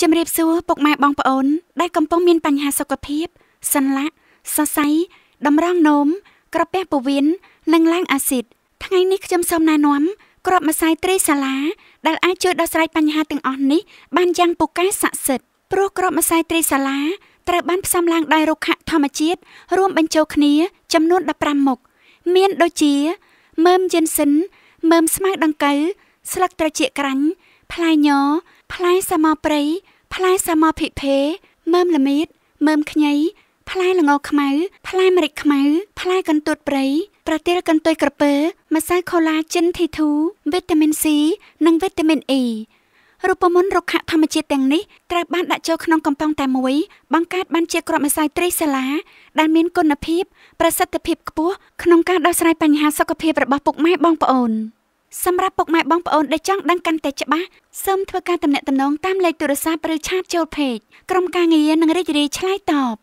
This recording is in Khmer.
ជំរាបសួរពុកម៉ែបងប្អូន ដែលកំពុងមានបញ្ហាសុខភាពសន្លាក់សរសៃតម្រងនោមក្រពះពោះវៀននិងឡើងអាស៊ីតថ្ងៃនេះខ្ញុំសូមណែនាំគ្រាប់ម្សៅត្រីសាឡាដែលអាចជួយដោះស្រាយបញ្ហាទាំងអស់នេះបានយ៉ាងពូកែស័ក្តិសិទ្ធិព្រោះគ្រាប់ម្សៅត្រីសាឡាត្រូវបានផ្សំឡើងដោយរុក្ខធម្មជាតិរួមបញ្ចូលគ្នា ចំនួន15មុខមានដូចជា មើមយិនសិនមើមស្មៅដង្កូវស្លឹកត្រចៀកក្រាញ់ផ្លែញផ្លែសាម៉ាព្រៃផ្លែសាម៉ាភិភេ មើមល្មៀតមើមខ្ញីផ្លែល្ងខ្មៅផ្លែម្រេចខ្មៅផ្លែកន្ទួតព្រៃប្រទាលកន្ទុយក្រពើម្សៅខូឡាជិន T2 វីតាមីន C និងវីតាមីន E រូបមន្តរុក្ខធម្មជាតិទាំងនេះត្រូវបានដាក់ចូលក្នុងកំប៉ុងតែមួយ បង្កើតបានជាគ្រាប់ម្សៅត្រីសាឡាដែលមានគុណភាពប្រសិទ្ធភាពខ្ពស់ក្នុងការដោះស្រាយបញ្ហាសុខភាពរបស់ពុកម៉ែបងប្អូន។សម្រាប់ពុកម៉ែបងប្អូនដែលចង់ដឹងកាន់តែច្បាស់សូមធ្វើការទំនាក់ទំនងតាមលេខទូរស័ព្ទឬឆាតចូល page ក្រុមការងារនឹងរីករាយឆ្លើយតប